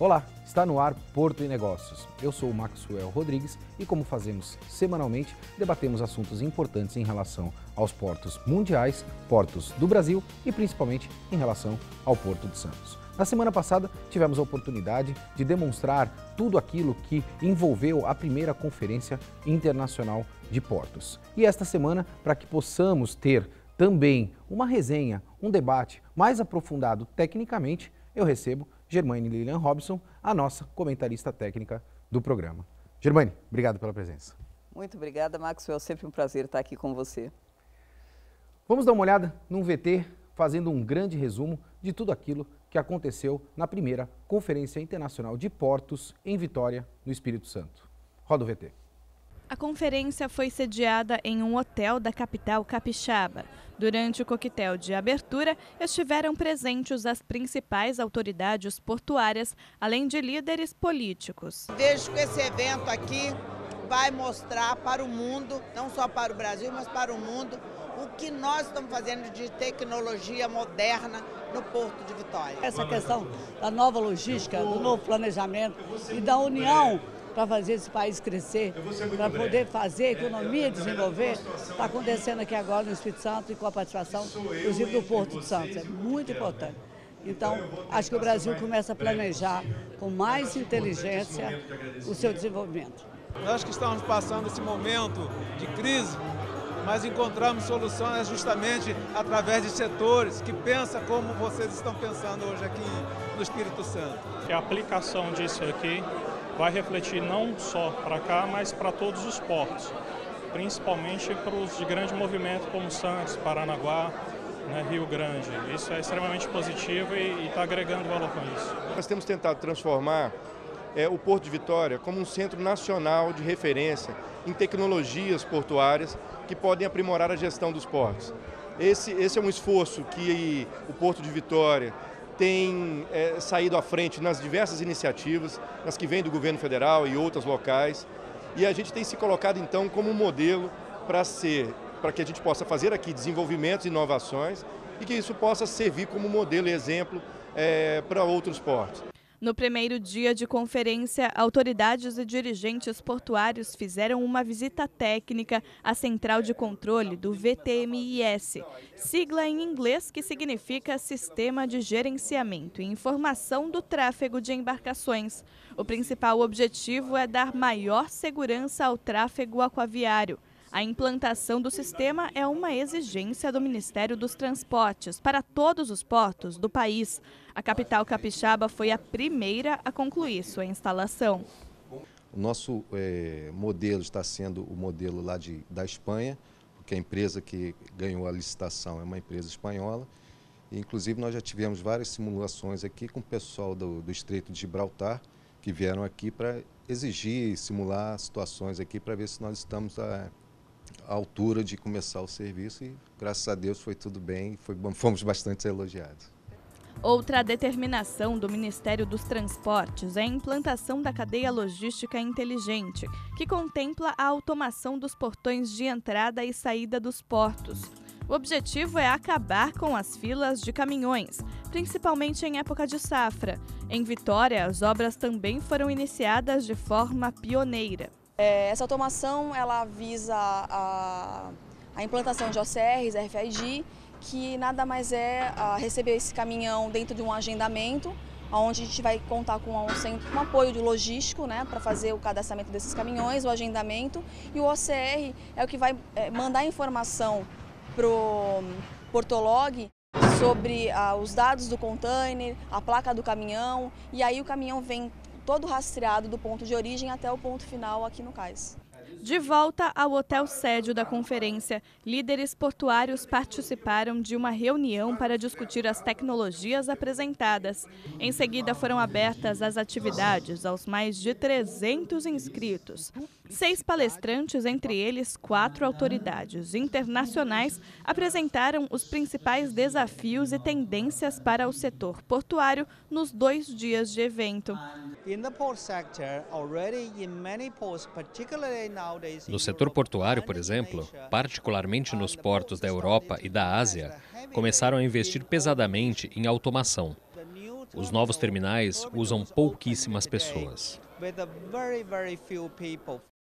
Olá, está no ar Porto e Negócios. Eu sou o Maxwell Rodrigues e, como fazemos semanalmente, debatemos assuntos importantes em relação aos portos mundiais, portos do Brasil e principalmente em relação ao Porto de Santos. Na semana passada, tivemos a oportunidade de demonstrar tudo aquilo que envolveu a primeira Conferência Internacional de Portos. E esta semana, para que possamos ter também uma resenha, um debate mais aprofundado tecnicamente, eu recebo Germaine Lilian Robson, a nossa comentarista técnica do programa. Germaine, obrigado pela presença. Muito obrigada, Maxwell. É sempre um prazer estar aqui com você. Vamos dar uma olhada num VT fazendo um grande resumo de tudo aquilo que aconteceu na primeira Conferência Internacional de Portos em Vitória, no Espírito Santo. Roda o VT. A conferência foi sediada em um hotel da capital capixaba. Durante o coquetel de abertura, estiveram presentes as principais autoridades portuárias, além de líderes políticos. Vejo que esse evento aqui vai mostrar para o mundo, não só para o Brasil, mas para o mundo, o que nós estamos fazendo de tecnologia moderna no Porto de Vitória. Essa questão da nova logística, do novo planejamento e da união para fazer esse país crescer, para poder fazer a é, economia é, é desenvolver, está é acontecendo aqui agora no Espírito Santo e com a participação, inclusive, do Porto de Santos. É muito né? importante. Então, então acho que o Brasil começa a planejar com mais inteligência o seu desenvolvimento. Nós que estamos passando esse momento de crise, mas encontramos soluções justamente através de setores que pensam como vocês estão pensando hoje aqui no Espírito Santo. É a aplicação disso aqui vai refletir não só para cá, mas para todos os portos, principalmente para os de grande movimento como Santos, Paranaguá, né, Rio Grande. Isso é extremamente positivo e está agregando valor com isso. Nós temos tentado transformar é, o Porto de Vitória como um centro nacional de referência em tecnologias portuárias que podem aprimorar a gestão dos portos. Esse, esse é um esforço que o Porto de Vitória tem é, saído à frente nas diversas iniciativas, nas que vêm do governo federal e outras locais. E a gente tem se colocado então como um modelo para ser, para que a gente possa fazer aqui desenvolvimentos, inovações e que isso possa servir como modelo e exemplo é, eh, para outros portos. No primeiro dia de conferência, autoridades e dirigentes portuários fizeram uma visita técnica à central de controle do VTMIS, sigla em inglês que significa Sistema de Gerenciamento e Informação do Tráfego de Embarcações. O principal objetivo é dar maior segurança ao tráfego aquaviário. A implantação do sistema é uma exigência do Ministério dos Transportes para todos os portos do país. A capital capixaba foi a primeira a concluir sua instalação. O nosso é, modelo está sendo o modelo lá de, da Espanha, porque a empresa que ganhou a licitação é uma empresa espanhola. E, inclusive, nós já tivemos várias simulações aqui com o pessoal do, do Estreito de Gibraltar, que vieram aqui para exigir, simular situações aqui para ver se nós estamos a, ah, altura de começar o serviço e, graças a Deus, foi tudo bem, foi, fomos bastante elogiados. Outra determinação do Ministério dos Transportes é a implantação da cadeia logística inteligente, que contempla a automação dos portões de entrada e saída dos portos. O objetivo é acabar com as filas de caminhões, principalmente em época de safra. Em Vitória, as obras também foram iniciadas de forma pioneira. É, essa automação ela visa a, a implantação de OCRs, RFID, que nada mais é ah, receber esse caminhão dentro de um agendamento, onde a gente vai contar com um, centro, um apoio de logístico né, para fazer o cadastramento desses caminhões, o agendamento, e o OCR é o que vai é, mandar informação para o hum, Portolog sobre ah, os dados do container, a placa do caminhão, e aí o caminhão vem todo rastreado do ponto de origem até o ponto final aqui no cais. De volta ao hotel sédio da conferência, líderes portuários participaram de uma reunião para discutir as tecnologias apresentadas. Em seguida, foram abertas as atividades aos mais de 300 inscritos. Seis palestrantes, entre eles quatro autoridades internacionais, apresentaram os principais desafios e tendências para o setor portuário nos dois dias de evento. No setor portuário, por exemplo, particularmente nos portos da Europa e da Ásia, começaram a investir pesadamente em automação. Os novos terminais usam pouquíssimas pessoas.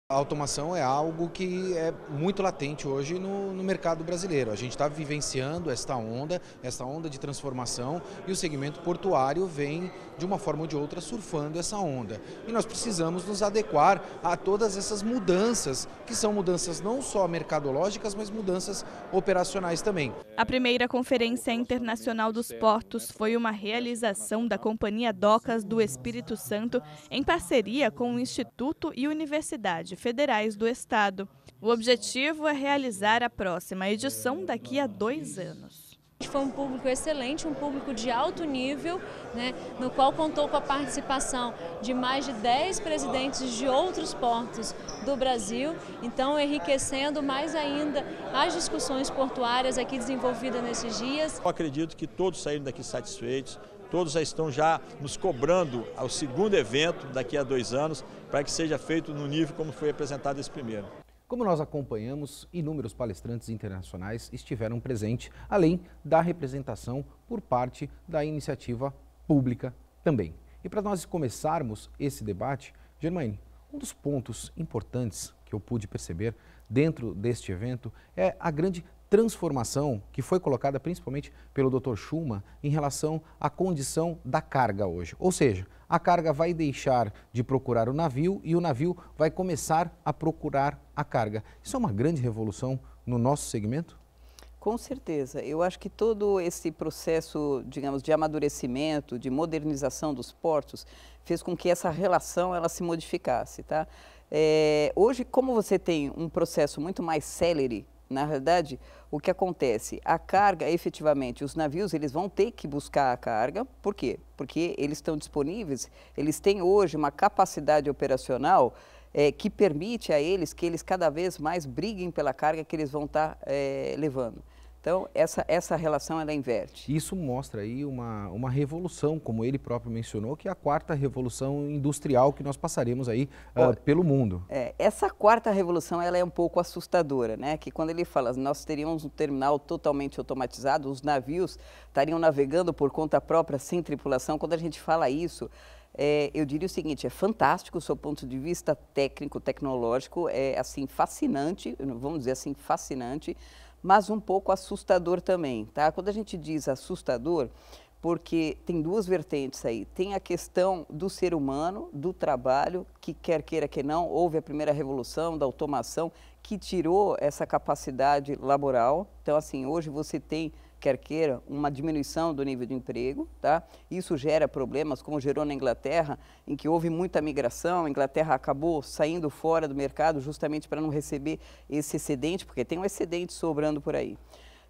A automação é algo que é muito latente hoje no, no mercado brasileiro. A gente está vivenciando esta onda, esta onda de transformação e o segmento portuário vem de uma forma ou de outra, surfando essa onda. E nós precisamos nos adequar a todas essas mudanças, que são mudanças não só mercadológicas, mas mudanças operacionais também. A primeira Conferência Internacional dos Portos foi uma realização da Companhia Docas do Espírito Santo em parceria com o Instituto e Universidade Federais do Estado. O objetivo é realizar a próxima edição daqui a dois anos. Foi um público excelente, um público de alto nível, né, no qual contou com a participação de mais de 10 presidentes de outros portos do Brasil, então enriquecendo mais ainda as discussões portuárias aqui desenvolvidas nesses dias. Eu acredito que todos saíram daqui satisfeitos, todos já estão já nos cobrando ao segundo evento daqui a dois anos para que seja feito no nível como foi apresentado esse primeiro. Como nós acompanhamos, inúmeros palestrantes internacionais estiveram presentes, além da representação por parte da iniciativa pública também. E para nós começarmos esse debate, Germaine, um dos pontos importantes que eu pude perceber dentro deste evento é a grande transformação que foi colocada principalmente pelo Dr. Schumann em relação à condição da carga hoje. Ou seja, a carga vai deixar de procurar o navio e o navio vai começar a procurar a carga. Isso é uma grande revolução no nosso segmento? Com certeza. Eu acho que todo esse processo, digamos, de amadurecimento, de modernização dos portos, fez com que essa relação ela se modificasse, tá? É, hoje, como você tem um processo muito mais célere na verdade, o que acontece? A carga, efetivamente, os navios eles vão ter que buscar a carga. Por quê? Porque eles estão disponíveis, eles têm hoje uma capacidade operacional é, que permite a eles que eles cada vez mais briguem pela carga que eles vão estar tá, é, levando. Então, essa, essa relação ela inverte. Isso mostra aí uma, uma revolução, como ele próprio mencionou, que é a quarta revolução industrial que nós passaremos aí ah, pelo mundo. É, essa quarta revolução ela é um pouco assustadora, né? Que quando ele fala, nós teríamos um terminal totalmente automatizado, os navios estariam navegando por conta própria, sem tripulação. Quando a gente fala isso, é, eu diria o seguinte, é fantástico o seu ponto de vista técnico, tecnológico, é assim, fascinante, vamos dizer assim, fascinante, mas um pouco assustador também, tá? Quando a gente diz assustador, porque tem duas vertentes aí. Tem a questão do ser humano, do trabalho, que quer queira que não, houve a primeira revolução da automação que tirou essa capacidade laboral. Então, assim, hoje você tem quer queira, uma diminuição do nível de emprego, tá? Isso gera problemas, como gerou na Inglaterra, em que houve muita migração, a Inglaterra acabou saindo fora do mercado justamente para não receber esse excedente, porque tem um excedente sobrando por aí.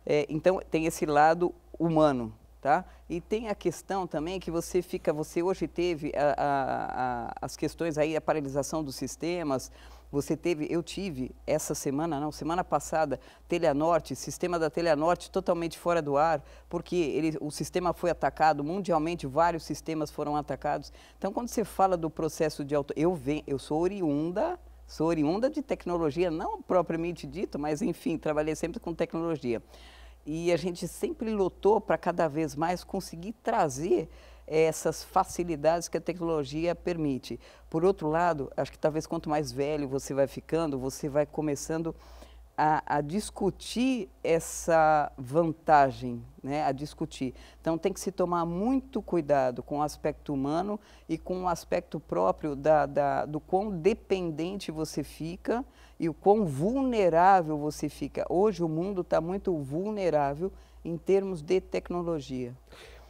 É, então, tem esse lado humano, Tá? E tem a questão também que você fica, você hoje teve a, a, a, as questões aí, a paralisação dos sistemas, você teve, eu tive essa semana, não, semana passada, Norte, sistema da Norte totalmente fora do ar, porque ele, o sistema foi atacado mundialmente, vários sistemas foram atacados. Então, quando você fala do processo de auto, eu venho, eu sou oriunda sou oriunda de tecnologia, não propriamente dito, mas enfim, trabalhei sempre com tecnologia. E a gente sempre lutou para cada vez mais conseguir trazer essas facilidades que a tecnologia permite. Por outro lado, acho que talvez quanto mais velho você vai ficando, você vai começando a, a, discutir essa vantagem, né, a discutir. Então tem que se tomar muito cuidado com o aspecto humano e com o aspecto próprio da, da, do quão dependente você fica e o quão vulnerável você fica. Hoje o mundo está muito vulnerável em termos de tecnologia.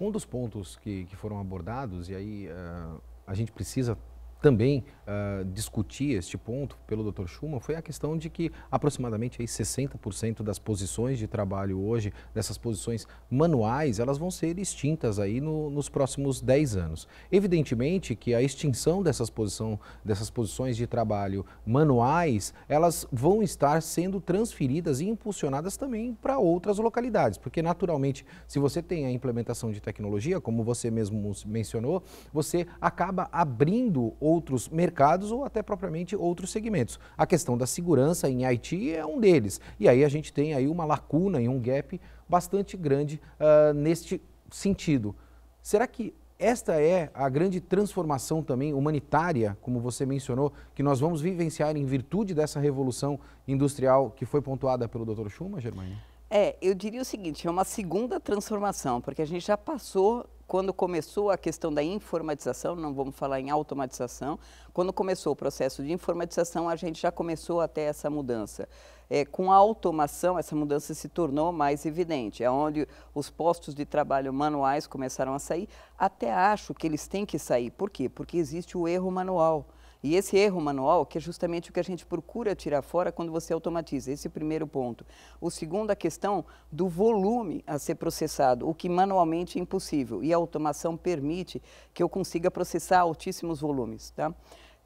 Um dos pontos que, que foram abordados, e aí uh, a gente precisa também uh, este ponto pelo Dr. Schumann foi a questão de que aproximadamente aí 60% das posições de trabalho hoje, dessas posições manuais, elas vão ser extintas aí no, nos próximos 10 anos. Evidentemente que a extinção dessas, posição, dessas posições de trabalho manuais, elas vão estar sendo transferidas e impulsionadas também para outras localidades, porque naturalmente, se você tem a implementação de tecnologia, como você mesmo mencionou, você acaba abrindo ou outros mercados ou até propriamente outros segmentos. A questão da segurança em Haiti é um deles. E aí a gente tem aí uma lacuna e um gap bastante grande uh, neste sentido. Será que esta é a grande transformação também humanitária, como você mencionou, que nós vamos vivenciar em virtude dessa revolução industrial que foi pontuada pelo Dr. Schumann, Germaine? É, eu diria o seguinte, é uma segunda transformação, porque a gente já passou quando começou a questão da informatização, não vamos falar em automatização, quando começou o processo de informatização, a gente já começou até essa mudança. É, com a automação, essa mudança se tornou mais evidente, é onde os postos de trabalho manuais começaram a sair. Até acho que eles têm que sair. Por quê? Porque existe o erro manual. E esse erro manual, que é justamente o que a gente procura tirar fora quando você automatiza, esse é o primeiro ponto. O segundo, a questão do volume a ser processado, o que manualmente é impossível. E a automação permite que eu consiga processar altíssimos volumes, tá?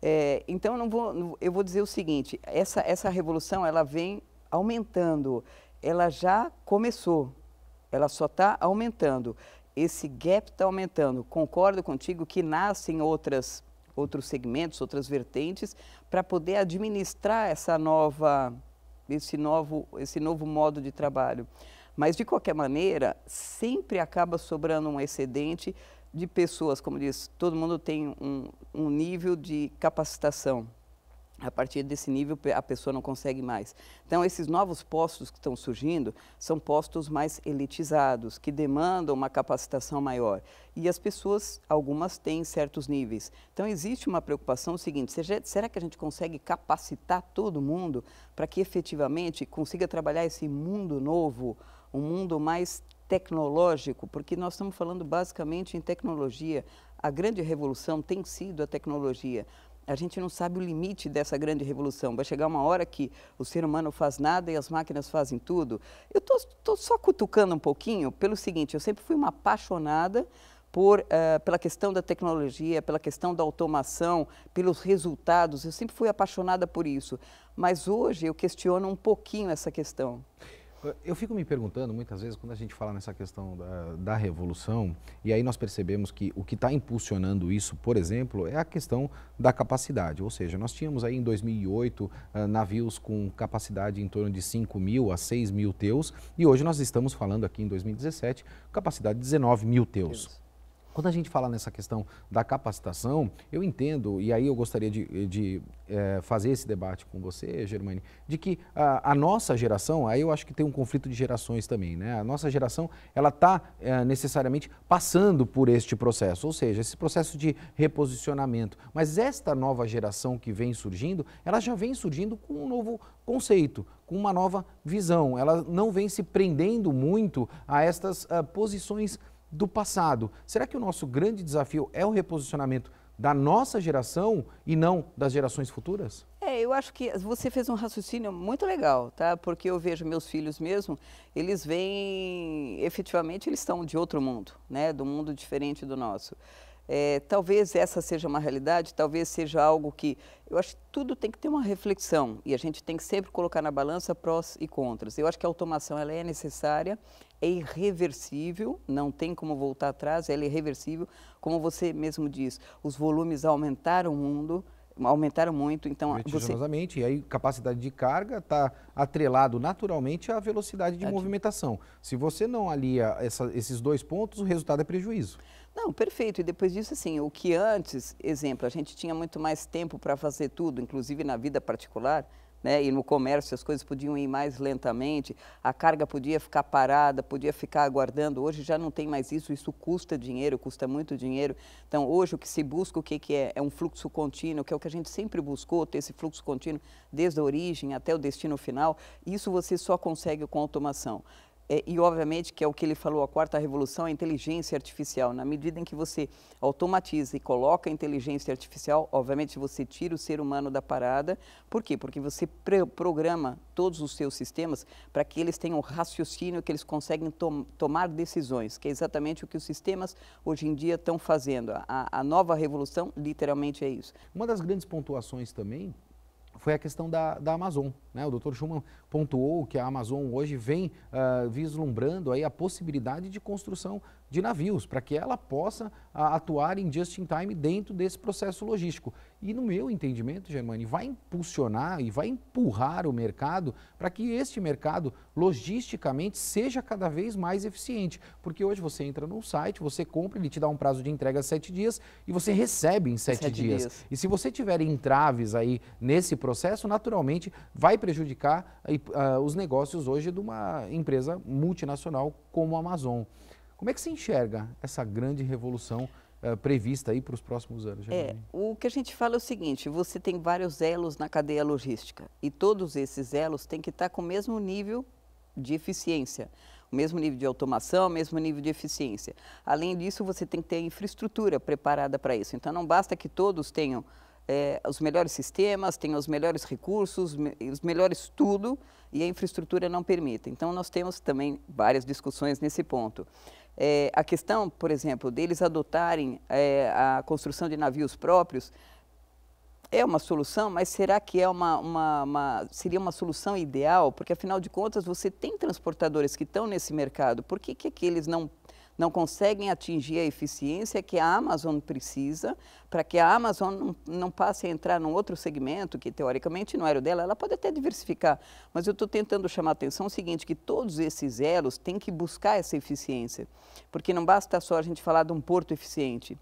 É, então, eu, vou, eu vou dizer o seguinte, essa, essa revolução, ela vem aumentando, ela já começou, ela só está aumentando. Esse gap está aumentando. Concordo contigo que nascem outras outros segmentos, outras vertentes, para poder administrar essa nova, esse, novo, esse novo modo de trabalho. Mas, de qualquer maneira, sempre acaba sobrando um excedente de pessoas, como diz, todo mundo tem um, um nível de capacitação. A partir desse nível, a pessoa não consegue mais. Então, esses novos postos que estão surgindo são postos mais elitizados, que demandam uma capacitação maior. E as pessoas, algumas, têm certos níveis. Então, existe uma preocupação seguinte: será que a gente consegue capacitar todo mundo para que efetivamente consiga trabalhar esse mundo novo, um mundo mais tecnológico, porque nós estamos falando basicamente em tecnologia. A grande revolução tem sido a tecnologia. A gente não sabe o limite dessa grande revolução. Vai chegar uma hora que o ser humano faz nada e as máquinas fazem tudo. Eu estou só cutucando um pouquinho pelo seguinte: eu sempre fui uma apaixonada por, uh, pela questão da tecnologia, pela questão da automação, pelos resultados. Eu sempre fui apaixonada por isso. Mas hoje eu questiono um pouquinho essa questão. Eu fico me perguntando muitas vezes quando a gente fala nessa questão da, da revolução, e aí nós percebemos que o que está impulsionando isso, por exemplo, é a questão da capacidade. Ou seja, nós tínhamos aí em 2008 ah, navios com capacidade em torno de 5 mil a 6 mil teus, e hoje nós estamos falando aqui em 2017, capacidade de 19 mil teus. Quando a gente fala nessa questão da capacitação, eu entendo, e aí eu gostaria de, de é, fazer esse debate com você, Germani, de que a, a, nossa geração, aí eu acho que tem um conflito de gerações também, né? A nossa geração, ela está é, eh, necessariamente passando por este processo, ou seja, esse processo de reposicionamento. Mas esta nova geração que vem surgindo, ela já vem surgindo com um novo conceito, com uma nova visão. Ela não vem se prendendo muito a estas uh, posições do passado. Será que o nosso grande desafio é o reposicionamento da nossa geração e não das gerações futuras? É, eu acho que você fez um raciocínio muito legal, tá? Porque eu vejo meus filhos mesmo, eles vêm, efetivamente, eles estão de outro mundo, né? Do mundo diferente do nosso. É, talvez essa seja uma realidade, talvez seja algo que. Eu acho que tudo tem que ter uma reflexão e a gente tem que sempre colocar na balança prós e contras. Eu acho que a automação ela é necessária, é irreversível, não tem como voltar atrás, ela é irreversível. Como você mesmo diz, os volumes aumentaram o mundo, aumentaram muito, então você... e aí capacidade de carga está atrelado naturalmente à velocidade de movimentação. Se você não alia essa, esses dois pontos, o resultado é prejuízo. Não, perfeito. E depois disso, assim, o que antes, exemplo, a gente tinha muito mais tempo para fazer tudo, inclusive na vida particular, né? e no comércio as coisas podiam ir mais lentamente, a carga podia ficar parada, podia ficar aguardando. Hoje já não tem mais isso, isso custa dinheiro, custa muito dinheiro. Então, hoje o que se busca, o que, que é? É um fluxo contínuo, que é o que a gente sempre buscou, ter esse fluxo contínuo desde a origem até o destino final. Isso você só consegue com automação. É, e obviamente que é o que ele falou, a quarta revolução é a inteligência artificial. Na medida em que você automatiza e coloca a inteligência artificial, obviamente você tira o ser humano da parada. Por quê? Porque você programa todos os seus sistemas para que eles tenham raciocínio, que eles conseguem tomar decisões, que é exatamente o que os sistemas hoje em dia estão fazendo. A, a nova revolução literalmente é isso. Uma das grandes pontuações também foi a questão da, da Amazon. Né? O Dr. Schumann pontuou que a Amazon hoje vem uh, vislumbrando aí a possibilidade de construção de navios, para que ela possa uh, atuar em just-in-time dentro desse processo logístico. E no meu entendimento, Germani, vai impulsionar e vai empurrar o mercado para que este mercado logisticamente seja cada vez mais eficiente. Porque hoje você entra num site, você compra, ele te dá um prazo de entrega de sete dias e você recebe em sete, sete dias. dias. E se você tiver entraves aí nesse processo, naturalmente vai prejudicar e e uh, ah, os negócios hoje de uma empresa multinacional como a Amazon. Como é que se enxerga essa grande revolução uh, prevista aí para os próximos anos? É, o que a gente fala é o seguinte, você tem vários elos na cadeia logística e todos esses elos têm que estar com o mesmo nível de eficiência, o mesmo nível de automação, o mesmo nível de eficiência. Além disso, você tem que ter infraestrutura preparada para isso. Então, não basta que todos tenham é, os melhores sistemas, tem os melhores recursos, me, os melhores tudo, e a infraestrutura não permite. Então, nós temos também várias discussões nesse ponto. É, a questão, por exemplo, deles adotarem é, a construção de navios próprios é uma solução, mas será que é uma, uma, uma, seria uma solução ideal? Porque, afinal de contas, você tem transportadores que estão nesse mercado, por que, que não não conseguem atingir a eficiência que a Amazon precisa para que a Amazon não, não, passe a entrar num outro segmento que teoricamente não era o dela. Ela pode até diversificar, mas eu estou tentando chamar a atenção o seguinte, que todos esses elos têm que buscar essa eficiência, porque não basta só a gente falar de um porto eficiente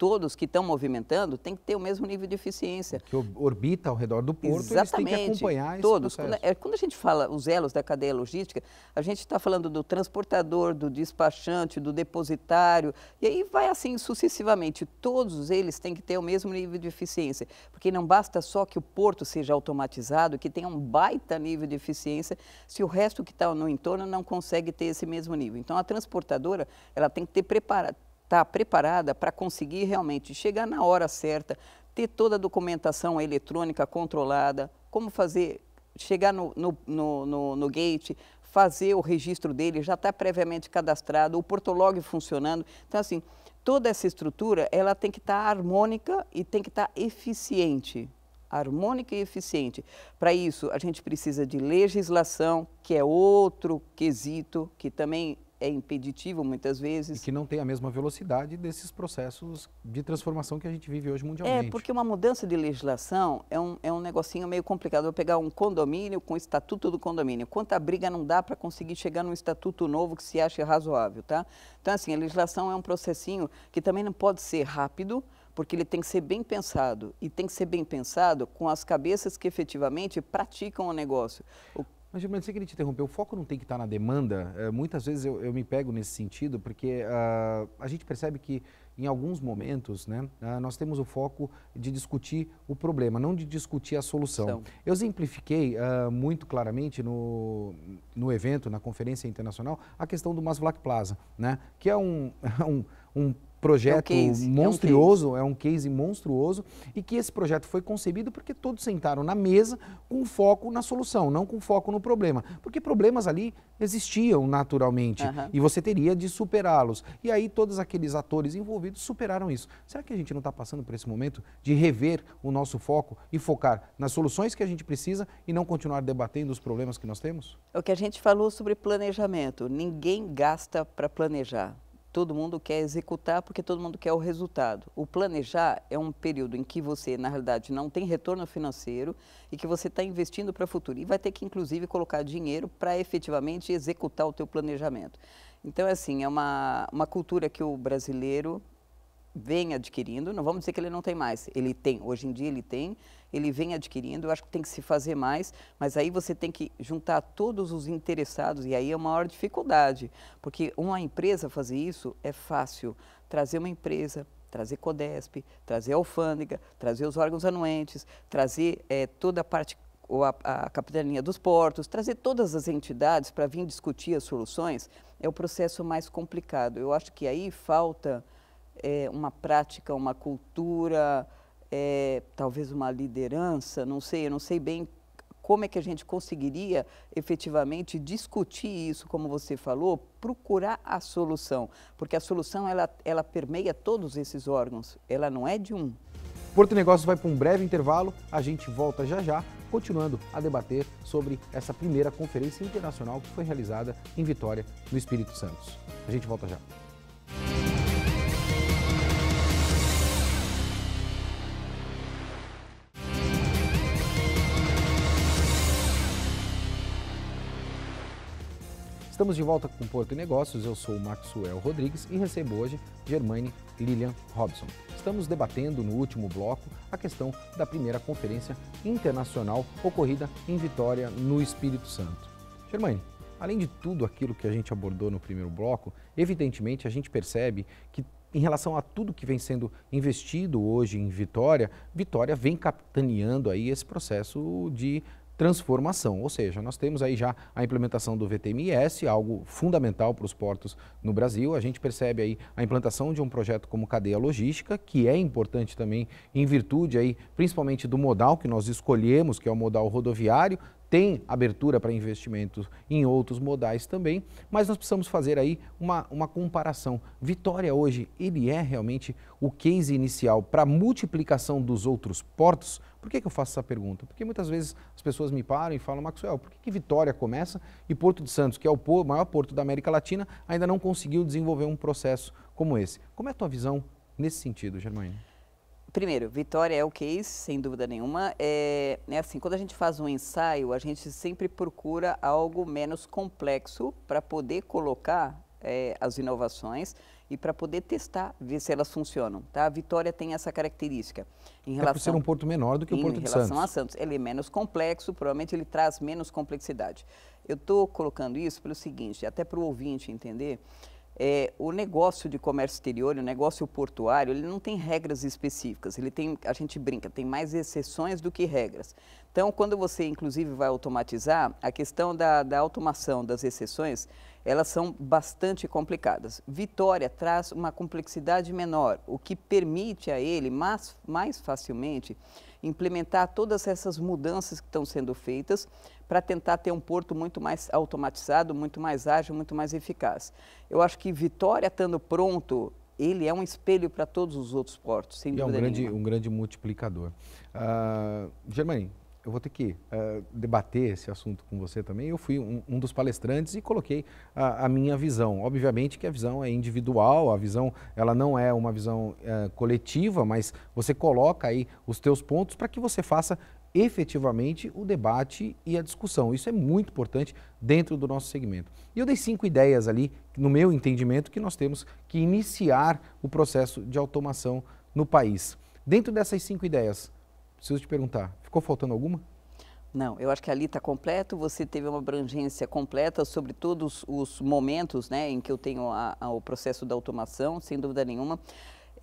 todos que estão movimentando têm que ter o mesmo nível de eficiência. Que orbita ao redor do porto, Exatamente, eles têm que acompanhar esse todos. Quando, é, quando a gente fala os elos da cadeia logística, a gente está falando do transportador, do despachante, do depositário, e aí vai assim sucessivamente. Todos eles têm que ter o mesmo nível de eficiência, porque não basta só que o porto seja automatizado, que tenha um baita nível de eficiência, se o resto que está no entorno não consegue ter esse mesmo nível. Então, a transportadora ela tem que ter preparado está preparada para conseguir realmente chegar na hora certa, ter toda a documentação eletrônica controlada, como fazer, chegar no, no, no, no, no gate, fazer o registro dele, já está previamente cadastrado, o portolog funcionando. Então, assim, toda essa estrutura, ela tem que estar tá harmônica e tem que estar tá eficiente. Harmônica e eficiente. Para isso, a gente precisa de legislação, que é outro quesito que também é impeditivo muitas vezes. E que não tem a mesma velocidade desses processos de transformação que a gente vive hoje é, mundialmente. É, porque uma mudança de legislação é um, é um negocinho meio complicado. Eu pegar um condomínio com o estatuto do condomínio. Quanta briga não dá para conseguir chegar num estatuto novo que se ache razoável, tá? Então, assim, a legislação é um processinho que também não pode ser rápido, porque ele tem que ser bem pensado e tem que ser bem pensado com as cabeças que efetivamente praticam o negócio. O mas, Gilberto, você queria te interromper. O foco não tem que estar tá na demanda. É, muitas vezes eu, eu, me pego nesse sentido, porque uh, a gente percebe que, em alguns momentos, né, uh, nós temos o foco de discutir o problema, não de discutir a solução. eu exemplifiquei uh, muito claramente no, no evento, na Conferência Internacional, a questão do Masvlac Plaza, né, que é um, um, um projeto é um monstruoso, é um, é um, case monstruoso, e que esse projeto foi concebido porque todos sentaram na mesa com foco na solução, não com foco no problema. Porque problemas ali existiam naturalmente uhum. e você teria de superá-los. E aí todos aqueles atores envolvidos superaram isso. Será que a gente não está passando por esse momento de rever o nosso foco e focar nas soluções que a gente precisa e não continuar debatendo os problemas que nós temos? É o que a gente falou sobre planejamento. Ninguém gasta para planejar todo mundo quer executar porque todo mundo quer o resultado. O planejar é um período em que você, na realidade, não tem retorno financeiro e que você está investindo para o futuro. E vai ter que, inclusive, colocar dinheiro para efetivamente executar o teu planejamento. Então, é assim, é uma, uma cultura que o brasileiro vem adquirindo, não vamos dizer que ele não tem mais, ele tem, hoje em dia ele tem, ele vem adquirindo, eu acho que tem que se fazer mais, mas aí você tem que juntar todos os interessados e aí é a maior dificuldade, porque uma empresa fazer isso é fácil, trazer uma empresa, trazer CODESP, trazer alfândega, trazer os órgãos anuentes, trazer é, toda a parte ou a, a capitania dos portos, trazer todas as entidades para vir discutir as soluções, é o processo mais complicado. Eu acho que aí falta é, uma prática, uma cultura, é, talvez uma liderança, não sei, eu não sei bem como é que a gente conseguiria efetivamente discutir isso, como você falou, procurar a solução, porque a solução ela, ela permeia todos esses órgãos, ela não é de um. Porto Negócios vai para um breve intervalo, a gente volta já já, continuando a debater sobre essa primeira conferência internacional que foi realizada em Vitória, no Espírito Santo. A gente volta já. Estamos de volta com Porto e Negócios. Eu sou o Maxwell Rodrigues e recebo hoje Germaine Lilian Robson. Estamos debatendo no último bloco a questão da primeira conferência internacional ocorrida em Vitória, no Espírito Santo. Germaine, além de tudo aquilo que a gente abordou no primeiro bloco, evidentemente a gente percebe que em relação a tudo que vem sendo investido hoje em Vitória, Vitória vem capitaneando aí esse processo de transformação. Ou seja, nós temos aí já a implementação do VTMS, algo fundamental para os portos no Brasil. A gente percebe aí a implantação de um projeto como cadeia logística, que é importante também em virtude aí, principalmente do modal que nós escolhemos, que é o modal rodoviário, tem abertura para investimentos em outros modais também, mas nós precisamos fazer aí uma, uma comparação. Vitória hoje, ele é realmente o case inicial para multiplicação dos outros portos? Por que, que eu faço essa pergunta? Porque muitas vezes as pessoas me param e falam, Maxwell, por que, que Vitória começa e Porto de Santos, que é o maior porto da América Latina, ainda não conseguiu desenvolver um processo como esse? Como é a tua visão nesse sentido, Germaine? Primeiro, Vitória é o case, sem dúvida nenhuma. É, é, assim, quando a gente faz um ensaio, a gente sempre procura algo menos complexo para poder colocar é, as inovações e para poder testar, ver se elas funcionam. Tá? A Vitória tem essa característica. Em relação, é por ser um porto menor do que o Porto de Santos. Em relação a Santos, ele é menos complexo, provavelmente ele traz menos complexidade. Eu estou colocando isso pelo seguinte, até para o ouvinte entender, é, o negócio de comércio exterior, o negócio portuário, ele não tem regras específicas. Ele tem, a gente brinca, tem mais exceções do que regras. Então, quando você, inclusive, vai automatizar, a questão da, da automação das exceções, elas são bastante complicadas. Vitória traz uma complexidade menor, o que permite a ele mais, mais facilmente implementar todas essas mudanças que estão sendo feitas para tentar ter um porto muito mais automatizado, muito mais ágil, muito mais eficaz. Eu acho que Vitória estando pronto, ele é um espelho para todos os outros portos, sem e dúvida é um grande, um grande multiplicador. Uh, eu vou ter que uh, debater esse assunto com você também. Eu fui um, um dos palestrantes e coloquei a, a, minha visão. Obviamente que a visão é individual, a visão ela não é uma visão uh, coletiva, mas você coloca aí os teus pontos para que você faça efetivamente o debate e a discussão. Isso é muito importante dentro do nosso segmento. E eu dei cinco ideias ali, no meu entendimento, que nós temos que iniciar o processo de automação no país. Dentro dessas cinco ideias, preciso te perguntar, ficou faltando alguma? Não, eu acho que ali está completo. Você teve uma abrangência completa sobre todos os momentos né, em que eu tenho a, a, o processo da automação, sem dúvida nenhuma.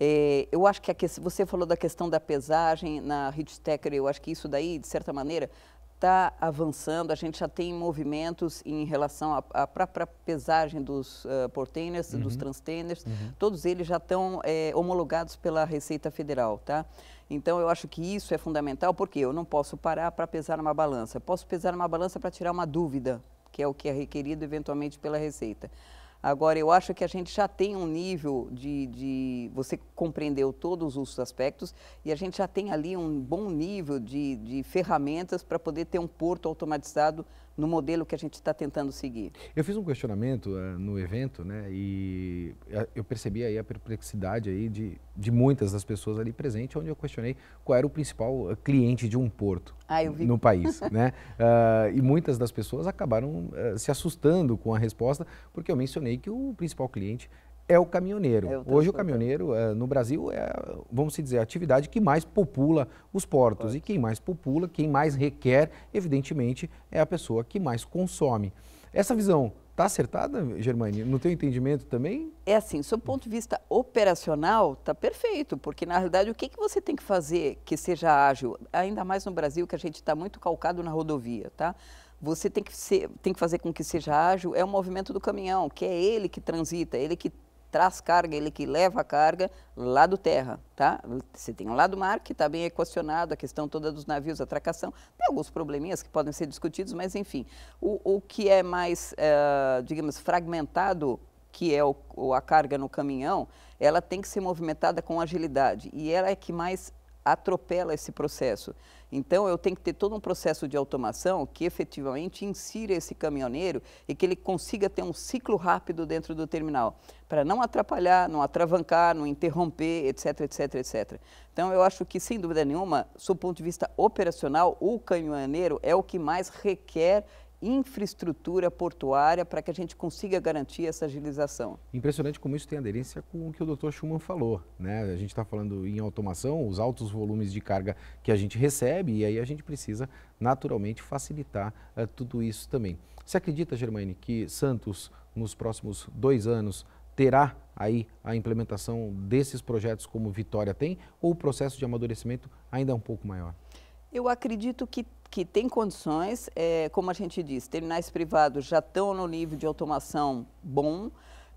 É, eu acho que, que você falou da questão da pesagem na Hitchtaker, eu acho que isso daí, de certa maneira, está avançando, a gente já tem movimentos em relação à própria pesagem dos uh, ah, portainers, uhum. dos transtainers, uhum. todos eles já estão é, homologados pela Receita Federal, tá? Então eu acho que isso é fundamental, porque eu não posso parar para pesar uma balança, posso pesar uma balança para tirar uma dúvida, que é o que é requerido eventualmente pela Receita. Agora, eu acho que a gente já tem um nível de, de, Você compreendeu todos os aspectos e a gente já tem ali um bom nível de, de ferramentas para poder ter um porto automatizado no modelo que a gente está tentando seguir. Eu fiz um questionamento uh, no evento, né, e eh, eu percebi aí a perplexidade aí de, de muitas das pessoas ali presentes, onde eu questionei qual era o principal eh, cliente de um porto ah, no país, né? Uh, e muitas das pessoas acabaram uh, se assustando com a resposta, porque eu mencionei que o principal cliente é o caminhoneiro. É o Hoje o caminhoneiro é, no Brasil é, vamos dizer, a atividade que mais popula os portos. E quem mais popula, quem mais requer, evidentemente, é a pessoa que mais consome. Essa visão está acertada, Germani? No teu entendimento também? É assim, sob o ponto de vista operacional, está perfeito, porque na realidade o que, que você tem que fazer que seja ágil? Ainda mais no Brasil, que a gente está muito calcado na rodovia, tá? você tem que, ser, tem que fazer com que seja ágil, é o movimento do caminhão, que é ele que transita, ele que traz carga, ele que leva a carga lá do terra, tá? Você tem um lado mar que está bem equacionado, a questão toda dos navios, atracação, tem alguns probleminhas que podem ser discutidos, mas enfim, o, o que é mais, eh, digamos, fragmentado, que é o, a carga no caminhão, ela tem que ser movimentada com agilidade e ela é que mais atropela esse processo. Então, eu tenho que ter todo um processo de automação que efetivamente insira esse caminhoneiro e que ele consiga ter um ciclo rápido dentro do terminal, para não atrapalhar, não atravancar, não interromper, etc, etc, etc. Então, eu acho que, sem dúvida nenhuma, do ponto de vista operacional, o caminhoneiro é o que mais requer infraestrutura portuária para que a gente consiga garantir essa agilização. Impressionante como isso tem aderência com o que o Dr. Schumann falou, né? A gente está falando em automação, os altos volumes de carga que a gente recebe e aí a gente precisa naturalmente facilitar uh, tudo isso também. Você acredita, Germaine, que Santos nos próximos dois anos terá aí a implementação desses projetos como Vitória tem ou o processo de amadurecimento ainda é um pouco maior? Eu acredito que que tem condições, é, como a gente diz, terminais privados já estão no nível de automação bom,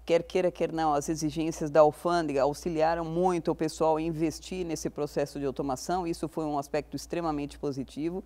quer queira, quer não, as exigências da alfândega auxiliaram muito o pessoal a investir nesse processo de automação, isso foi um aspecto extremamente positivo.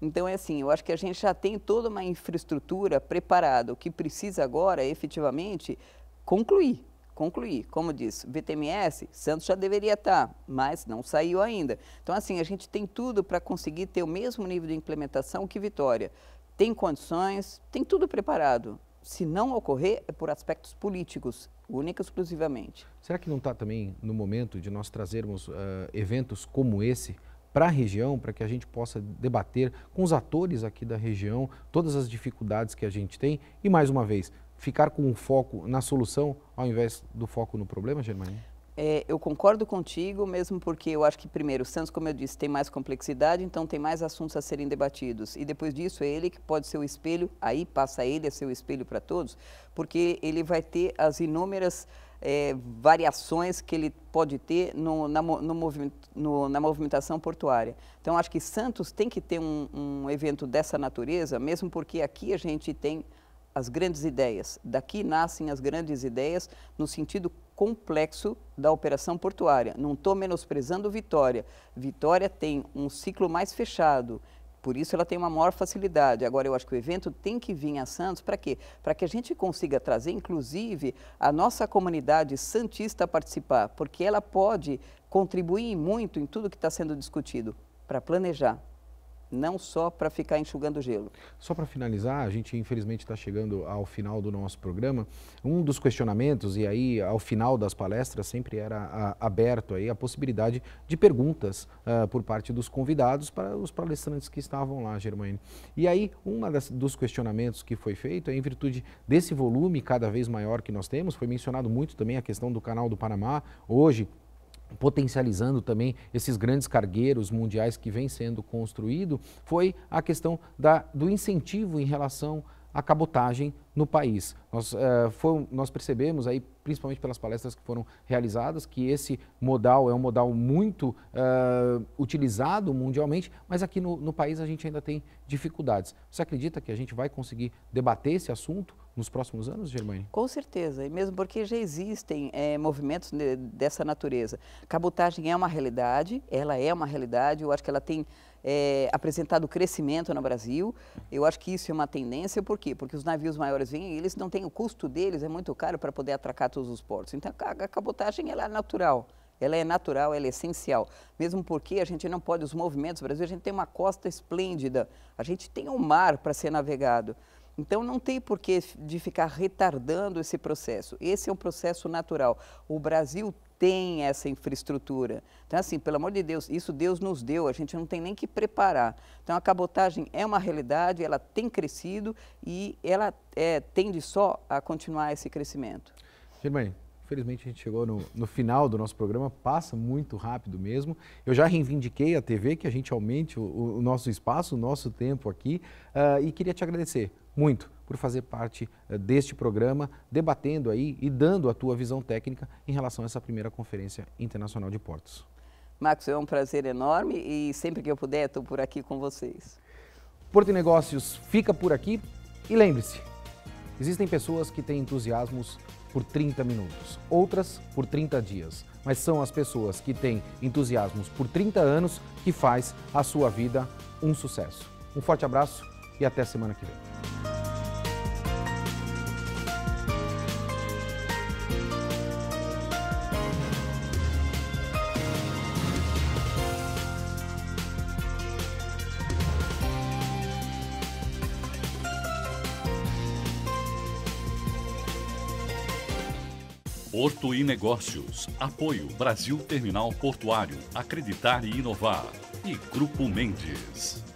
Então, é assim, eu acho que a gente já tem toda uma infraestrutura preparada, o que precisa agora é, efetivamente concluir concluir. Como disse, VTMS, Santos já deveria estar, mas não saiu ainda. Então, assim, a gente tem tudo para conseguir ter o mesmo nível de implementação que Vitória. Tem condições, tem tudo preparado. Se não ocorrer, é por aspectos políticos, única e exclusivamente. Será que não está também no momento de nós trazermos uh, eventos como esse para a região, para que a gente possa debater com os atores aqui da região todas as dificuldades que a gente tem e, mais uma vez, ficar com o foco na solução ao invés do foco no problema, Germaine? É, eu concordo contigo, mesmo porque eu acho que, primeiro, o Santos, como eu disse, tem mais complexidade, então tem mais assuntos a serem debatidos. E depois disso, é ele que pode ser o espelho, aí passa ele a ser o espelho para todos, porque ele vai ter as inúmeras é, variações que ele pode ter no, na, no no, na, movimentação portuária. Então, acho que Santos tem que ter um, um evento dessa natureza, mesmo porque aqui a gente tem as grandes ideias. Daqui nascem as grandes ideias no sentido complexo da operação portuária. Não estou menosprezando Vitória. Vitória tem um ciclo mais fechado, por isso ela tem uma maior facilidade. Agora, eu acho que o evento tem que vir a Santos para quê? Para que a gente consiga trazer, inclusive, a nossa comunidade santista a participar, porque ela pode contribuir muito em tudo que está sendo discutido para planejar, não só para ficar enxugando gelo. Só para finalizar, a gente infelizmente está chegando ao final do nosso programa. Um dos questionamentos, e aí ao final das palestras sempre era a, aberto aí a possibilidade de perguntas uh, por parte dos convidados para os palestrantes que estavam lá, Germaine. E aí, um dos questionamentos que foi feito é em virtude desse volume cada vez maior que nós temos, foi mencionado muito também a questão do canal do Panamá, hoje potencializando também esses grandes cargueiros mundiais que vem sendo construído, foi a questão da, do incentivo em relação a cabotagem no país. Nós, eh, foi, nós percebemos aí, principalmente pelas palestras que foram realizadas, que esse modal é um modal muito eh, utilizado mundialmente, mas aqui no, no país a gente ainda tem dificuldades. Você acredita que a gente vai conseguir debater esse assunto nos próximos anos, Germaine? Com certeza, e mesmo porque já existem é, movimentos de, dessa natureza. Cabotagem é uma realidade, ela é uma realidade, eu acho que ela tem é, apresentado crescimento no Brasil. Eu acho que isso é uma tendência, por quê? Porque os navios maiores vêm e eles não têm, o custo deles é muito caro para poder atracar todos os portos. Então a cabotagem ela é natural. Ela é natural, ela é essencial. Mesmo porque a gente não pode, os movimentos Brasil a gente tem uma costa esplêndida, a gente tem um mar para ser navegado. Então não tem porquê de ficar retardando esse processo. Esse é um processo natural. O Brasil tem essa infraestrutura. Então, assim, pelo amor de Deus, isso Deus nos deu, a gente não tem nem que preparar. Então, a cabotagem é uma realidade, ela tem crescido e ela é, tende só a continuar esse crescimento. Germaine, infelizmente a gente chegou no, no final do nosso programa, passa muito rápido mesmo. Eu já reivindiquei a TV que a gente aumente o, o nosso espaço, o nosso tempo aqui uh, e queria te agradecer muito por fazer parte eh, deste programa, debatendo aí e dando a tua visão técnica em relação a essa primeira Conferência Internacional de Portos. Marcos, é um prazer enorme e sempre que eu puder estou por aqui com vocês. Porto e Negócios fica por aqui e lembre-se, existem pessoas que têm entusiasmos por 30 minutos, outras por 30 dias, mas são as pessoas que têm entusiasmos por 30 anos que faz a sua vida um sucesso. Um forte abraço e até semana que vem. Porto e Negócios. Apoio Brasil Terminal Portuário. Acreditar e inovar. E Grupo Mendes.